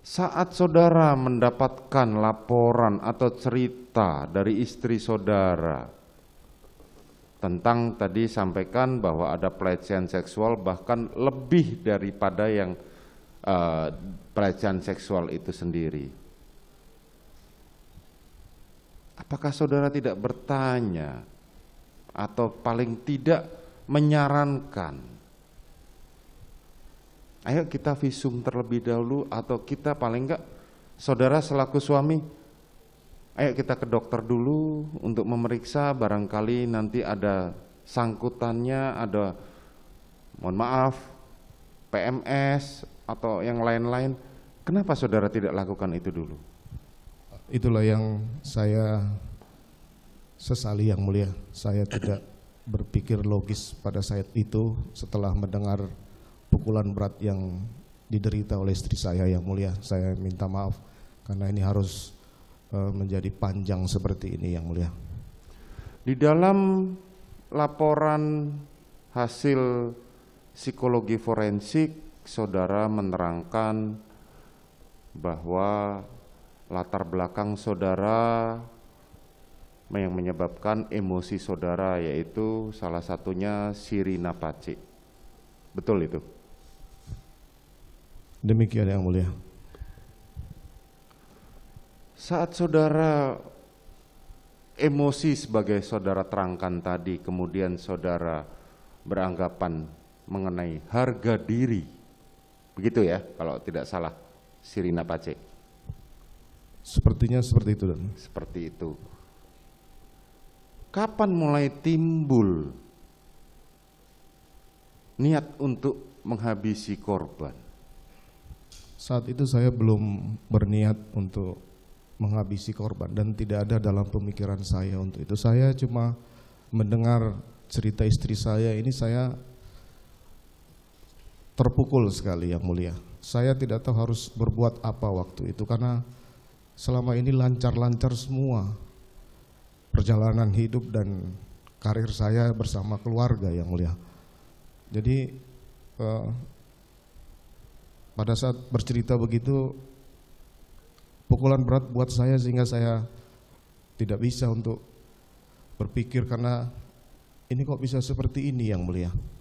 Saat saudara mendapatkan laporan atau cerita dari istri saudara tentang tadi sampaikan bahwa ada pelecehan seksual bahkan lebih daripada yang uh, pelecehan seksual itu sendiri. Apakah saudara tidak bertanya atau paling tidak menyarankan ayo kita visum terlebih dahulu atau kita paling enggak saudara selaku suami ayo kita ke dokter dulu untuk memeriksa barangkali nanti ada sangkutannya ada mohon maaf PMS atau yang lain-lain kenapa saudara tidak lakukan itu dulu itulah yang saya sesali yang mulia saya tidak berpikir logis pada saat itu setelah mendengar pukulan berat yang diderita oleh istri saya yang mulia. Saya minta maaf karena ini harus e, menjadi panjang seperti ini yang mulia. Di dalam laporan hasil psikologi forensik, saudara menerangkan bahwa latar belakang saudara yang menyebabkan emosi saudara yaitu salah satunya Sirina pacik. Betul itu? Demikian yang mulia. Saat saudara emosi sebagai saudara terangkan tadi, kemudian saudara beranggapan mengenai harga diri. Begitu ya, kalau tidak salah, Sirina Pace. Sepertinya seperti itu, Dan. Seperti itu. Kapan mulai timbul niat untuk menghabisi korban? Saat itu saya belum berniat untuk menghabisi korban dan tidak ada dalam pemikiran saya untuk itu. Saya cuma mendengar cerita istri saya ini saya terpukul sekali yang mulia. Saya tidak tahu harus berbuat apa waktu itu karena selama ini lancar-lancar semua perjalanan hidup dan karir saya bersama keluarga yang mulia. Jadi eh, pada saat bercerita begitu pukulan berat buat saya sehingga saya tidak bisa untuk berpikir karena ini kok bisa seperti ini yang mulia.